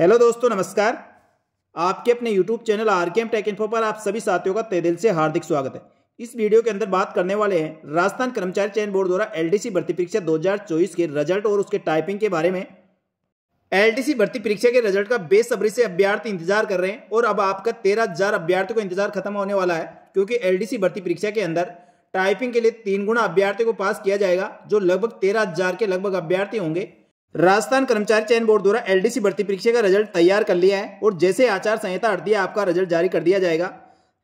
hello दोस्तों नमस्कार आपके अपने YouTube channel R K M tech info पर आप सभी साथियों का तेदिल से हार्दिक स्वागत है इस वीडियो के अंदर बात करने वाले हैं राजस्थान कर्मचारी चयन बोर्ड द्वारा एलडीसी भर्ती परीक्षा 2024 के रिजल्ट और उसके टाइपिंग के बारे में एलडीसी भर्ती परीक्षा के रिजल्ट का बेसब्री से अभ्यर्थी इंतजार कर रहे हैं और अब आपका तेरह हजार अभ्यार्थियों का इंतजार खत्म होने वाला है क्योंकि एलडीसी भर्ती परीक्षा के अंदर टाइपिंग के लिए तीन गुणा अभ्यार्थियों को पास किया जाएगा जो लगभग तेरह हजार के लगभग अभ्यर्थी होंगे राजस्थान कर्मचारी चयन बोर्ड द्वारा एलडीसी भर्ती परीक्षा का रिजल्ट तैयार कर लिया है और जैसे आचार संहिता हट दिया आपका रिजल्ट जारी कर दिया जाएगा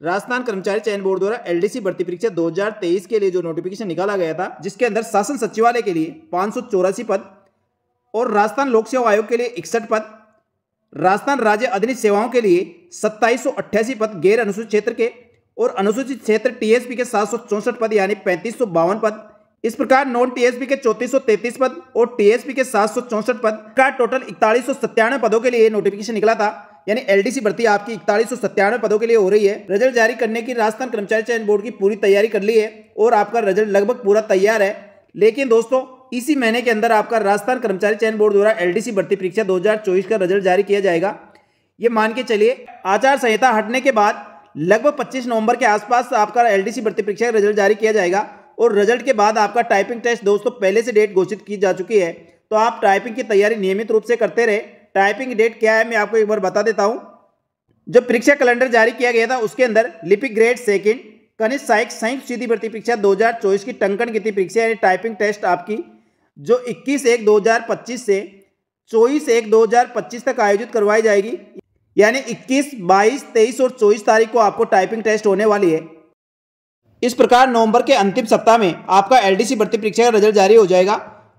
राजस्थान कर्मचारी चयन बोर्ड द्वारा एलडीसी भर्ती परीक्षा 2023 के लिए जो नोटिफिकेशन निकाला गया था जिसके अंदर शासन सचिवालय के लिए पांच पद और राजस्थान लोक सेवा आयोग के लिए इकसठ पद राजस्थान राज्य अधिनित सेवाओं के लिए सत्ताईस पद गैर अनुसूचित क्षेत्र के और अनुसूचित क्षेत्र टीएसपी के सात पद यानी पैंतीस पद इस प्रकार नॉन टीएसपी के चौतीस पद और टीएसपी के सात पद का टोटल इकतालीस पदों के लिए नोटिफिकेशन निकला था यानी एलडीसी भर्ती आपकी इकतालीस पदों के लिए हो रही है रिजल्ट जारी करने की राजस्थान कर्मचारी चयन बोर्ड की पूरी तैयारी कर ली है और आपका रिजल्ट लगभग पूरा तैयार है लेकिन दोस्तों इसी महीने के अंदर आपका राजस्थान कर्मचारी चयन बोर्ड द्वारा एलडीसी भर्ती परीक्षा 2024 का रिजल्ट जारी किया जाएगा ये मान के चलिए आचार संहिता हटने के बाद लगभग 25 नवंबर के आसपास आपका एलडीसी भर्ती परीक्षा का रिजल्ट जारी किया जाएगा और रिजल्ट के बाद आपका टाइपिंग टेस्ट दोस्तों पहले से डेट घोषित की जा चुकी है तो आप टाइपिंग की तैयारी नियमित रूप से करते रहे टाइपिंग डेट क्या है मैं आपको एक बार बता देता हूँ जो परीक्षा कैलेंडर जारी किया गया था उसके अंदर लिपिक ग्रेड सेकेंड कनिष्ठ साइक संयुक्त सीधी भर्ती परीक्षा 2024 की टंकन गति परीक्षा यानी टाइपिंग टेस्ट आपकी जो 21 एक 2025 से 24 एक 2025 तक आयोजित करवाई जाएगी यानी 21, 22, 23 और 24 तारीख को आपको टाइपिंग टेस्ट होने वाली है इस प्रकार नवंबर के अंतिम सप्ताह में आपका एलडीसी भर्ती परीक्षा का रिजल्ट जारी हो जाएगा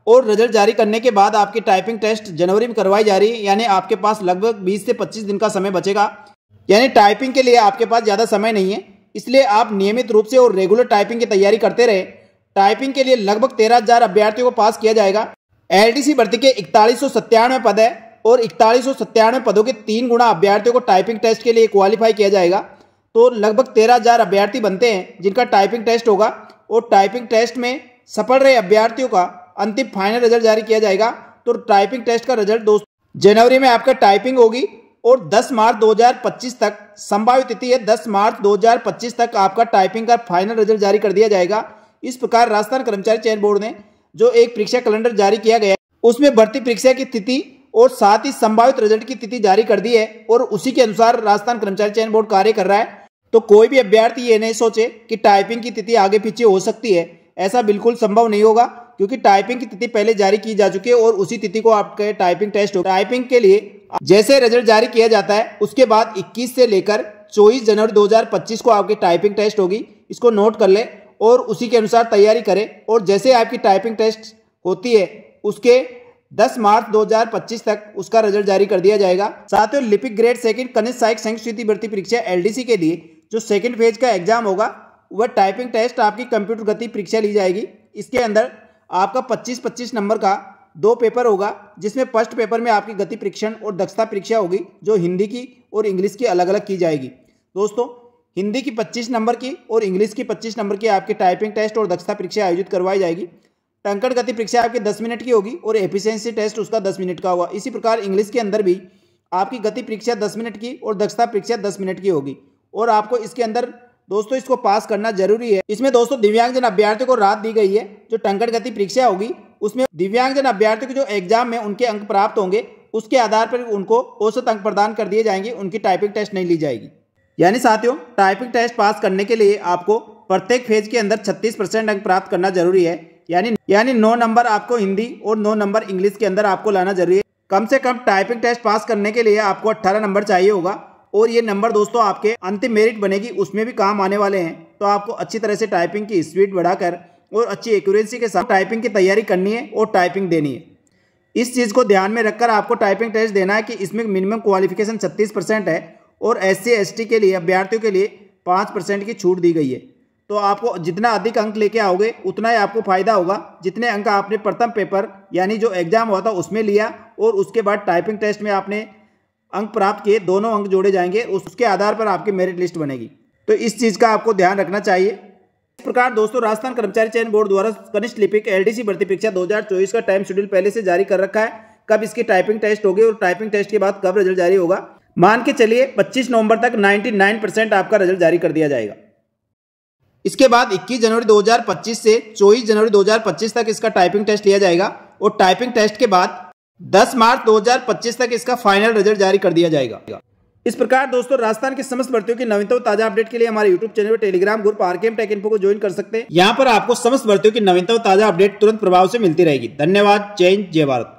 और रिजल्ट जारी करने के बाद आपकी टाइपिंग टेस्ट जनवरी में करवाई जा रही है यानी आपके पास लगभग 20 से 25 दिन का समय बचेगा यानी टाइपिंग के लिए आपके पास ज़्यादा समय नहीं है इसलिए आप नियमित रूप से और रेगुलर टाइपिंग की तैयारी करते रहे टाइपिंग के लिए लगभग तेरह हज़ार अभ्यर्थियों को पास किया जाएगा एल भर्ती के इकतालीस पद है और इकतालीस पदों के तीन गुणा अभ्यर्थियों को टाइपिंग टेस्ट के लिए क्वालिफाई किया जाएगा तो लगभग तेरह हज़ार अभ्यर्थी बनते हैं जिनका टाइपिंग टेस्ट होगा और टाइपिंग टेस्ट में सफल रहे अभ्यर्थियों का अंतिम फाइनल रिजल्ट जारी किया जाएगा तो टाइपिंग टेस्ट का रिजल्ट दोस्तों जनवरी में आपका टाइपिंग होगी और 10 मार्च 2025 तक संभावित तिथि है 10 मार्च 2025 तक आपका टाइपिंग का फाइनल रिजल्ट जारी कर दिया जाएगा इस प्रकार राजस्थान कर्मचारी चयन बोर्ड ने जो एक परीक्षा कैलेंडर जारी किया गया उसमें भर्ती परीक्षा की तिथि और साथ ही संभावित रिजल्ट की तिथि जारी कर दी है और उसी के अनुसार राजस्थान कर्मचारी चयन बोर्ड कार्य कर रहा है तो कोई भी अभ्यर्थी ये नहीं सोचे कि टाइपिंग की तिथि आगे पीछे हो सकती है ऐसा बिल्कुल संभव नहीं होगा क्योंकि टाइपिंग की तिथि पहले जारी की जा चुकी है और उसी तिथि को आपके टाइपिंग टेस्ट टाइपिंग के लिए जैसे रिजल्ट जारी किया जाता है उसके बाद 21 से लेकर 24 जनवरी 2025 को आपकी टाइपिंग टेस्ट होगी इसको नोट कर लें और उसी के अनुसार तैयारी करें और जैसे आपकी टाइपिंग टेस्ट होती है उसके 10 मार्च 2025 तक उसका रिजल्ट जारी कर दिया जाएगा साथ ही लिपिक ग्रेड सेकंड कनिष्ठ सहायक संयुक्त भर्ती परीक्षा एलडीसी के लिए जो सेकेंड फेज का एग्जाम होगा वह टाइपिंग टेस्ट आपकी कंप्यूटर गति परीक्षा ली जाएगी इसके अंदर आपका 25-25 नंबर का दो पेपर होगा जिसमें फर्स्ट पेपर में आपकी गति परीक्षण और दक्षता परीक्षा होगी जो हिंदी की और इंग्लिश की अलग अलग की जाएगी दोस्तों हिंदी की 25 नंबर की और इंग्लिश की 25 नंबर की आपकी टाइपिंग टेस्ट और दक्षता परीक्षा आयोजित करवाई जाएगी टंकट गति परीक्षा आपकी दस मिनट की होगी और एफिशेंसी टेस्ट उसका दस मिनट का होगा इसी प्रकार इंग्लिश के अंदर भी आपकी गति परीक्षा दस मिनट की और दक्षता परीक्षा दस मिनट की होगी और आपको इसके अंदर दोस्तों इसको पास करना जरूरी है इसमें दोस्तों दिव्यांगजन अभ्यार्थियों को राहत दी गई है जो टंकट गति परीक्षा होगी उसमें दिव्यांगजन अभ्यार्थियों के जो एग्जाम में उनके अंक प्राप्त होंगे उसके आधार पर उनको औसत अंक प्रदान कर दिए जाएंगे उनकी टाइपिंग टेस्ट नहीं ली जाएगी यानी साथियों टाइपिंग टेस्ट पास करने के लिए आपको प्रत्येक फेज के अंदर 36 परसेंट अंक प्राप्त करना जरूरी है यानी यानी नौ नंबर आपको हिंदी और नौ नंबर इंग्लिश के अंदर आपको लाना जरूरी है कम से कम टाइपिंग टेस्ट पास करने के लिए आपको अट्ठारह नंबर चाहिए होगा और ये नंबर दोस्तों आपके अंतिम मेरिट बनेगी उसमें भी काम आने वाले हैं तो आपको अच्छी तरह से टाइपिंग की स्पीड बढ़ाकर और अच्छी एक्यूरेसी के साथ टाइपिंग की तैयारी करनी है और टाइपिंग देनी है इस चीज़ को ध्यान में रखकर आपको टाइपिंग टेस्ट देना है कि इसमें मिनिमम क्वालिफिकेशन छत्तीस परसेंट है और एस सी के लिए अभ्यर्थियों के लिए पाँच परसेंट की छूट दी गई है तो आपको जितना अधिक अंक लेके आओगे उतना ही आपको फायदा होगा जितने अंक आपने प्रथम पेपर यानी जो एग्जाम हुआ था उसमें लिया और उसके बाद टाइपिंग टेस्ट में आपने अंक प्राप्त किए दोनों अंक जोड़े जाएंगे उसके आधार पर आपकी मेरिट लिस्ट बनेगी तो इस चीज़ का आपको ध्यान रखना चाहिए इस प्रकार दोस्तों राजस्थान कर्मचारी चयन बोर्ड द्वारा कनिष्ठ लिपिक एलडीसी भर्ती परीक्षा 2024 का टाइम शेड्यूल पहले से जारी कर रखा है कब इसकी टाइपिंग टेस्ट होगी और टाइपिंग टेस्ट के बाद कब रिजल्ट जारी होगा मान के चलिए 25 नवंबर तक 99 परसेंट आपका रिजल्ट जारी कर दिया जाएगा इसके बाद 21 जनवरी 2025 से चौबीस जनवरी 2025 तक इसका टाइपिंग टेस्ट लिया जाएगा और टाइपिंग टेस्ट के बाद 10 मार्च 2025 तक इसका फाइनल रिजल्ट जारी कर दिया जाएगा इस प्रकार दोस्तों राजस्थान के समस्त भर्तियों की नवीनतम ताजा अपडेट के लिए हमारे YouTube channel Telegram group RKM tech info को ज्वाइन कर सकते हैं यहाँ पर आपको समस्त भर्तियों की नवीनतम ताजा अपडेट तुरंत प्रभाव से मिलती रहेगी धन्यवाद जय हिंद जय भारत